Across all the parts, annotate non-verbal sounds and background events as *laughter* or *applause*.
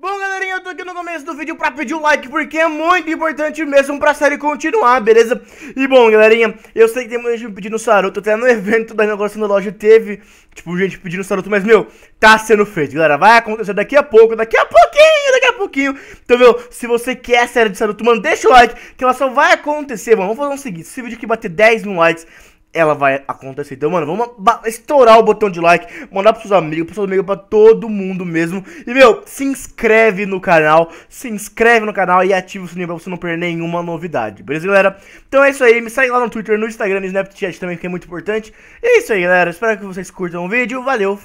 Bom, galerinha, eu tô aqui no começo do vídeo pra pedir o um like, porque é muito importante mesmo pra série continuar, beleza? E bom, galerinha, eu sei que tem muita gente pedindo saruto, até no *laughs* evento da inauguração da loja teve, tipo, gente pedindo saruto, mas, meu, tá sendo feito, galera, vai acontecer daqui a pouco, daqui a pouquinho, daqui a pouquinho. Então, meu, se você quer a série de saruto, mano, deixa o like, que ela só vai acontecer, mano, vamos fazer o um seguinte, se esse vídeo aqui bater 10 mil likes, ela vai acontecer. Então, mano, vamos estourar o botão de like, mandar pros seus amigos, pros seus amigos, pra todo mundo mesmo. E, meu, se inscreve no canal, se inscreve no canal e ativa o sininho pra você não perder nenhuma novidade, beleza, galera? Então é isso aí, me segue lá no Twitter, no Instagram, no Snapchat também, que é muito importante. E é isso aí, galera, espero que vocês curtam o vídeo, valeu!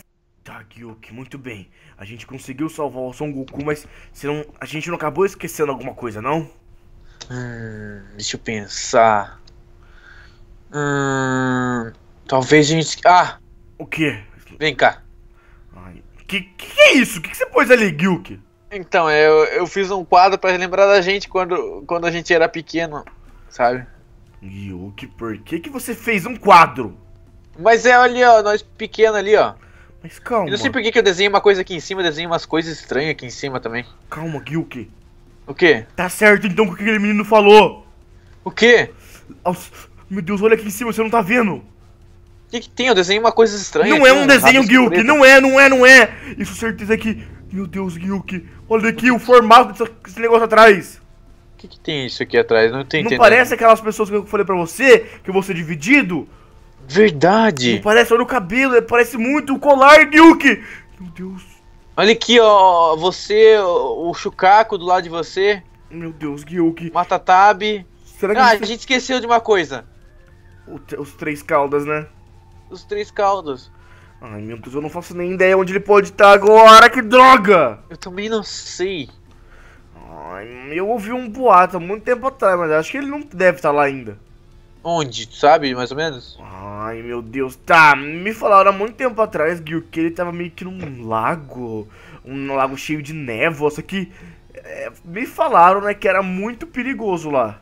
Tá, Gyuki, muito bem. A gente conseguiu salvar o Son Goku, mas não, a gente não acabou esquecendo alguma coisa, não? Hum, deixa eu pensar... Hum, talvez a gente. Ah! O quê? Vem cá. Ai, que, que é isso? O que, que você pôs ali, Gilk? Então, eu, eu fiz um quadro para lembrar da gente quando, quando a gente era pequeno, sabe? Gilk, por que, que você fez um quadro? Mas é ali, ó, nós pequeno ali, ó. Mas calma. Eu não sei por que, que eu desenho uma coisa aqui em cima, desenho umas coisas estranhas aqui em cima também. Calma, Gilk. O quê? Tá certo então o que aquele menino falou. O quê? Os... Meu Deus, olha aqui em cima, você não tá vendo. O que, que, tem? Eu desenhei é uma coisa estranha. Não aqui, é um né? desenho, Gilk. Não é, não é, não é. Isso certeza que... Meu Deus, Gilk. Olha aqui o formato desse negócio atrás. O que, que, tem isso aqui atrás? Não tem. Não parece aquelas pessoas que eu falei pra você, que eu vou ser dividido? Verdade. Não parece, olha o cabelo. É, parece muito o colar, Gilk. Meu Deus. Olha aqui, ó. Você, o Chucaco do lado de você. Meu Deus, Gilk. Matatabi. Será que ah, você... a gente esqueceu de uma coisa os três caldas, né? Os três caldas. Ai meu Deus, eu não faço nem ideia onde ele pode estar agora, que droga! Eu também não sei. Ai, eu ouvi um boato há muito tempo atrás, mas acho que ele não deve estar lá ainda. Onde, sabe, mais ou menos? Ai meu Deus, tá, me falaram há muito tempo atrás, Gil, que ele tava meio que num lago, um lago cheio de névoa, só que é, me falaram, né, que era muito perigoso lá.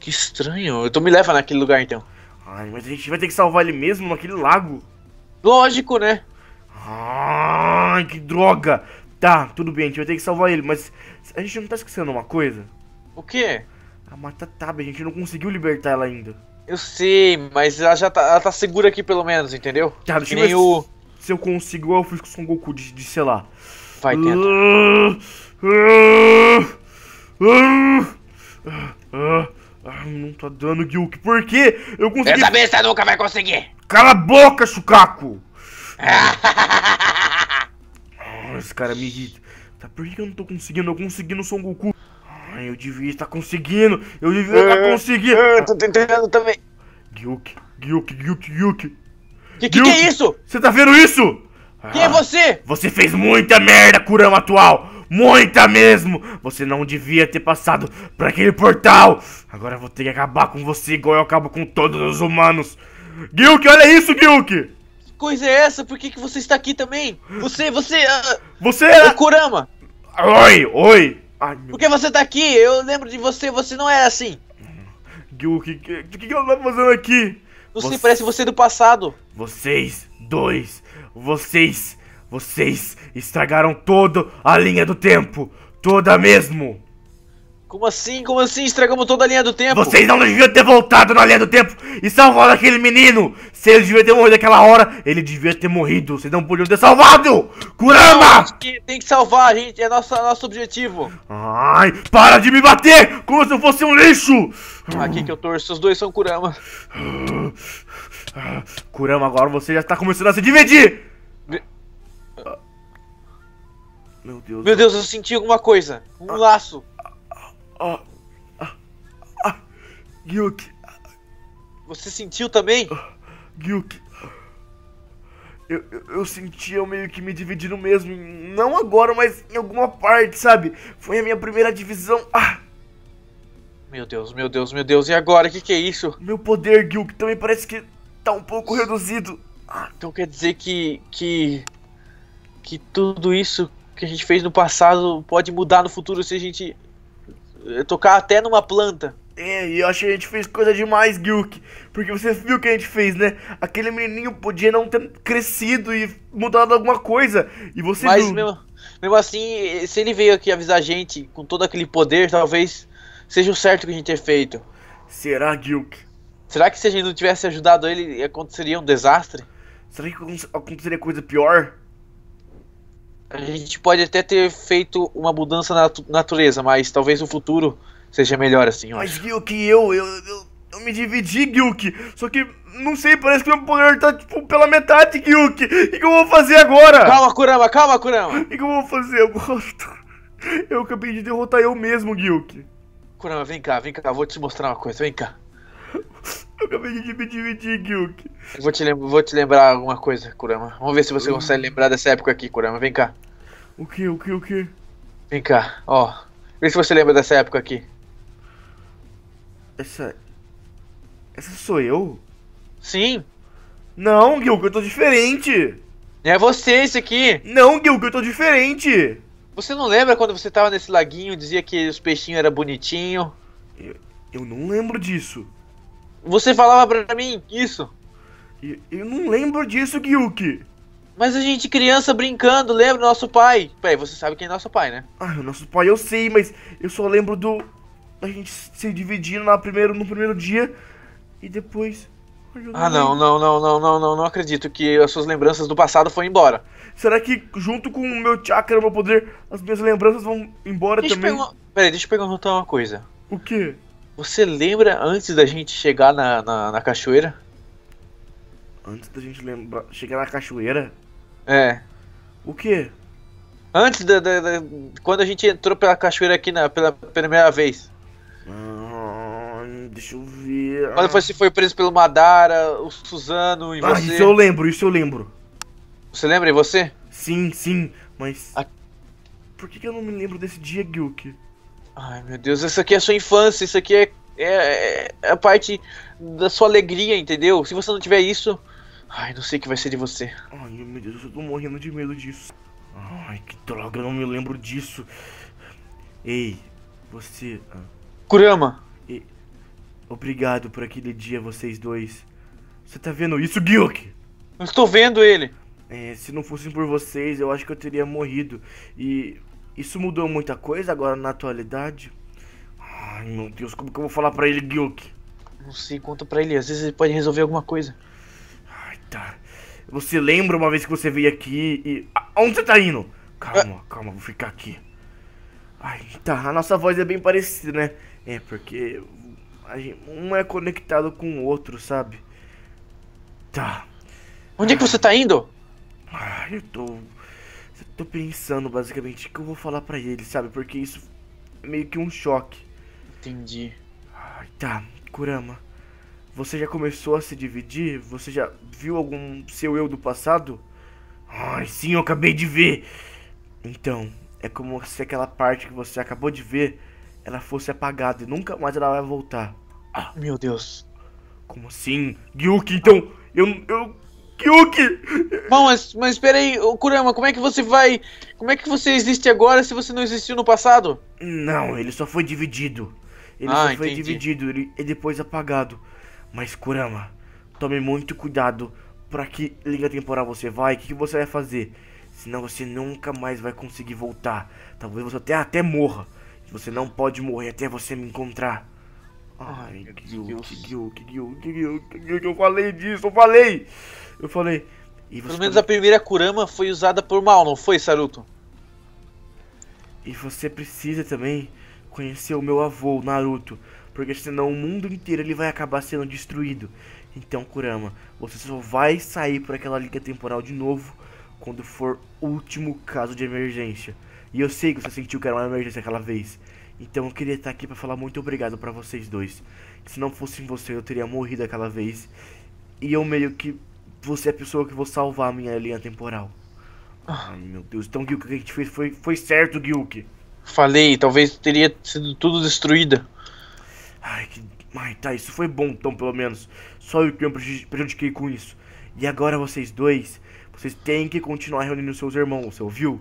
Que estranho, eu então tô me leva naquele lugar então. Ai, mas a gente vai ter que salvar ele mesmo naquele lago. Lógico, né? Ai, que droga! Tá, tudo bem, a gente vai ter que salvar ele, mas a gente não tá esquecendo uma coisa? O quê? A Mata bem. a gente não conseguiu libertar ela ainda. Eu sei, mas ela já tá, ela tá segura aqui pelo menos, entendeu? Tá, deixa que ver o... se eu consigo, eu fico com o Goku de, de, sei lá. Vai, tenta. Uh, uh, uh, ah, não tá dando, Gilk. Por quê? Eu consegui... Essa besta nunca vai conseguir. Cala a boca, Chucaco. *laughs* ah, esse cara me irrita. Tá, por que eu não tô conseguindo? Eu consegui no Son Goku. Ai, eu devia estar conseguindo. Eu devia estar é, conseguindo. É, eu tô tentando também. Gilk, Gilk, Gilk, Gilk. Que, que, Gilk, que é isso? Você tá vendo isso? Quem é ah, é você? Você fez muita merda, Kurama atual. Muita mesmo! Você não devia ter passado por aquele portal! Agora vou ter que acabar com você igual eu acabo com todos os humanos! Gilk, olha isso, Gilk! Que coisa é essa? Por que, que você está aqui também? Você, você... Uh... Você... é O Kurama! Oi, oi! Ai, meu... Por que você está aqui? Eu lembro de você, você não era assim! Gilk, o que, que, que fazendo aqui? Não você... parece você do passado! Vocês dois, vocês vocês estragaram toda a linha do tempo! Toda mesmo! Como assim? Como assim? Estragamos toda a linha do tempo? Vocês não deviam ter voltado na linha do tempo e salvado aquele menino! Se ele devia ter morrido naquela hora, ele devia ter morrido. Vocês não podiam ter salvado! Kurama! Não, tem que salvar, gente. É nosso, é nosso objetivo. Ai, para de me bater! Como se eu fosse um lixo! Aqui que eu torço. Os dois são Kurama. Kurama, agora você já está começando a se dividir! Meu Deus. Meu Deus, eu senti alguma coisa. Um ah, laço. Ah, ah, ah, ah. Você sentiu também? Ah, Gilk. Eu, eu, eu senti eu meio que me dividindo mesmo. Não agora, mas em alguma parte, sabe? Foi a minha primeira divisão. Ah. Meu Deus, meu Deus, meu Deus. E agora? O que, que é isso? Meu poder, que também parece que tá um pouco reduzido. Ah, então quer dizer que. que. que tudo isso que a gente fez no passado pode mudar no futuro se a gente eh, tocar até numa planta. É, e eu acho que a gente fez coisa demais, Gilk. Porque você viu o que a gente fez, né? Aquele menininho podia não ter crescido e mudado alguma coisa. E você Mas viu. Mesmo, mesmo assim, eh, se ele veio aqui avisar a gente com todo aquele poder, talvez seja o certo que a gente ter feito. Será, Gilk? Será que se a gente não tivesse ajudado ele, aconteceria um desastre? Será que aconteceria coisa pior? a gente pode até ter feito uma mudança na natureza, mas talvez o futuro seja melhor assim. Mas Gil eu, eu, eu, eu me dividi, Gilk. Só que não sei, parece que meu poder tá tipo pela metade, Gilk. O que, eu vou fazer agora? Calma, Kurama, calma, Kurama. O que, que eu vou fazer agora? Eu acabei de derrotar eu mesmo, Gilk. Kurama, vem cá, vem cá, vou te mostrar uma coisa, vem cá. Eu acabei de me dividir, Gyuk. Vou te, lembra, vou te lembrar alguma coisa, Kurama. Vamos ver se você consegue lembrar dessa época aqui, Kurama. Vem cá. O que, o que, o que? Vem cá, ó. Vê se você lembra dessa época aqui. Essa. Essa sou eu? Sim. Não, Gyuk, eu tô diferente. É você esse aqui. Não, Gyuk, eu tô diferente. Você não lembra quando você tava nesse laguinho, dizia que os peixinhos eram bonitinhos? Eu, eu não lembro disso. Você falava pra mim isso. Eu não lembro disso, Gyuki. Mas a gente criança brincando, lembra nosso pai? Peraí, você sabe quem é nosso pai, né? Ah, o nosso pai eu sei, mas eu só lembro do... A gente se dividindo na primeiro, no primeiro dia e depois... Ah, não, não, não, não, não, não, não acredito que as suas lembranças do passado foram embora. Será que junto com o meu chakra, meu poder, as minhas lembranças vão embora deixa também? Pergun... Peraí, deixa eu perguntar uma coisa. O quê? Você lembra antes da gente chegar na, na, na cachoeira? Antes da gente lembrar, chegar na cachoeira? É. O quê? Antes da, da, da, Quando a gente entrou pela cachoeira aqui na, pela primeira vez. Ah, deixa eu ver. Quando você foi preso pelo Madara, o Suzano e ah, você. Isso eu lembro, isso eu lembro. Você lembra e você? Sim, sim, mas. A... Por que, que eu não me lembro desse dia, Gilke? Ai, meu Deus, isso aqui é a sua infância, isso aqui é, é, é a é parte da sua alegria, entendeu? Se você não tiver isso, ai, não sei o que vai ser de você. Ai, meu Deus, eu tô morrendo de medo disso. Ai, que droga, eu não me lembro disso. Ei, você. Ah. Kurama! E... Obrigado por aquele dia, vocês dois. Você tá vendo isso, Gyuk? Eu estou vendo ele! É, se não fossem por vocês, eu acho que eu teria morrido. E isso mudou muita coisa agora na atualidade? Ai, meu Deus, como que eu vou falar pra ele, Gyuk? Não sei, conta pra ele. Às vezes ele pode resolver alguma coisa. Ai, tá. Você lembra uma vez que você veio aqui e... onde você tá indo? Calma, ah. calma, vou ficar aqui. Ai, tá. A nossa voz é bem parecida, né? É, porque... Gente, um é conectado com o outro, sabe? Tá. Onde é que você tá indo? Ai, eu tô tô pensando basicamente o que eu vou falar para ele, sabe? Porque isso é meio que um choque. Entendi. Ai, tá, Kurama. Você já começou a se dividir? Você já viu algum seu eu do passado? Ai, sim, eu acabei de ver. Então, é como se aquela parte que você acabou de ver, ela fosse apagada e nunca mais ela vai voltar. Ah, meu Deus. Como assim? Gyuki, então, eu, eu Yuki! Bom, mas, mas peraí, Kurama, como é que você vai. Como é que você existe agora se você não existiu no passado? Não, ele só foi dividido. Ele ah, só foi dividido ele, e depois é apagado. Mas Kurama, tome muito cuidado para que linha temporal você vai, o que, que você vai fazer. Senão você nunca mais vai conseguir voltar. Talvez você até, até morra. Você não pode morrer até você me encontrar. Ai, Ai Gyuki, Gyuki, Gyuki, Gyuki, Gyuki, eu falei disso, eu falei! Eu falei. Pelo menos a primeira Kurama foi usada por mal, não foi, Saruto? E você precisa também conhecer o meu avô, Naruto, porque senão o mundo inteiro ele vai acabar sendo destruído. Então, Kurama, você só vai sair por aquela linha temporal de novo quando for último caso de emergência. E eu sei que você sentiu que era uma emergência aquela vez. Então eu queria estar aqui para falar muito obrigado para vocês dois. Se não fossem vocês, eu teria morrido aquela vez. E eu meio que você é a pessoa que vou salvar a minha linha temporal. Ah. Ai, meu Deus. Então, Gilk, o que a gente fez foi, foi certo, Gilk. Falei, talvez teria sido tudo destruída. Ai, que... Ai, tá, isso foi bom, então, pelo menos. Só eu que eu prejudiquei com isso. E agora vocês dois, vocês têm que continuar reunindo seus irmãos, você ouviu?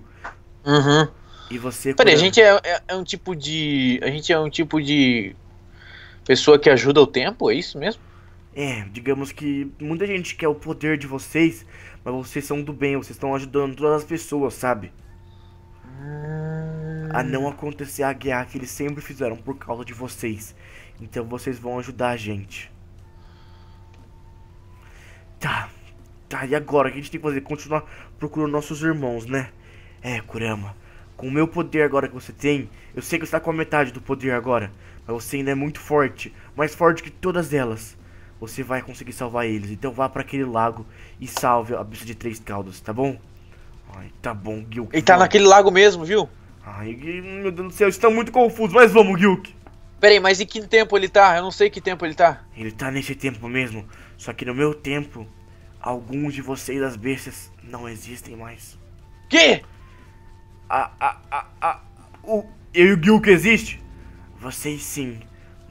Uhum. E você... Peraí, cura... a gente é, é, é um tipo de... A gente é um tipo de... Pessoa que ajuda o tempo, é isso mesmo? É, digamos que muita gente quer o poder de vocês, mas vocês são do bem, vocês estão ajudando todas as pessoas, sabe? A não acontecer a guerra que eles sempre fizeram por causa de vocês. Então vocês vão ajudar a gente. Tá. Tá, e agora? O que a gente tem que fazer? Continuar procurando nossos irmãos, né? É, Kurama. Com o meu poder agora que você tem, eu sei que você tá com a metade do poder agora. Mas você ainda é muito forte. Mais forte que todas elas você vai conseguir salvar eles. Então vá para aquele lago e salve a besta de três caudas, tá bom? Ai, tá bom, Gilk. Ele tá naquele lago mesmo, viu? Ai, meu Deus do céu, está muito confuso, mas vamos, Gilk. Peraí, mas em que tempo ele tá? Eu não sei que tempo ele tá. Ele tá nesse tempo mesmo, só que no meu tempo, alguns de vocês, as bestas, não existem mais. Que? A, a, a, a, o, eu e o Gilk existe? Vocês sim,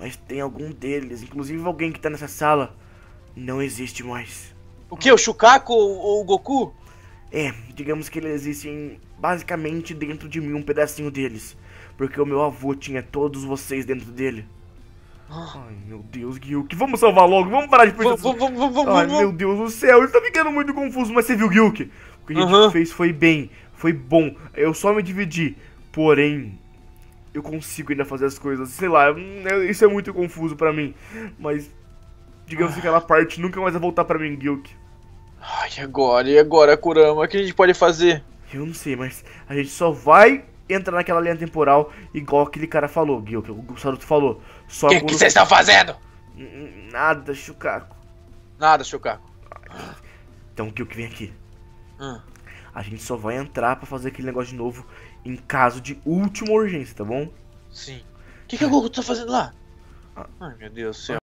mas tem algum deles, inclusive alguém que tá nessa sala, não existe mais. O que? O Shukaku ou o Goku? É, digamos que eles existem basicamente dentro de mim, um pedacinho deles. Porque o meu avô tinha todos vocês dentro dele. Ah. Ai, meu Deus, Gilk. Vamos salvar logo, vamos parar de pensar. Vamos, vamos, vamos, Ai, meu Deus do céu, ele tá ficando muito confuso, mas você viu, Gilk? O que a gente fez foi bem, foi bom. Eu só me dividi. Porém, eu consigo ainda fazer as coisas. Sei lá, isso é muito confuso para mim. Mas, digamos que aquela parte nunca mais vai voltar para mim, Gilk. Ai, agora? E agora, Kurama? O que a gente pode fazer? Eu não sei, mas a gente só vai entrar naquela linha temporal igual aquele cara falou, Gilk. O Saruto falou. O que vocês estão fazendo? Nada, Chucaco. Nada, Chucaco. Então, Gilk, vem aqui. Hum. A gente só vai entrar para fazer aquele negócio de novo em caso de última urgência, tá bom? Sim. O que, que a Goku tá fazendo lá? Ah. Ai meu Deus do céu.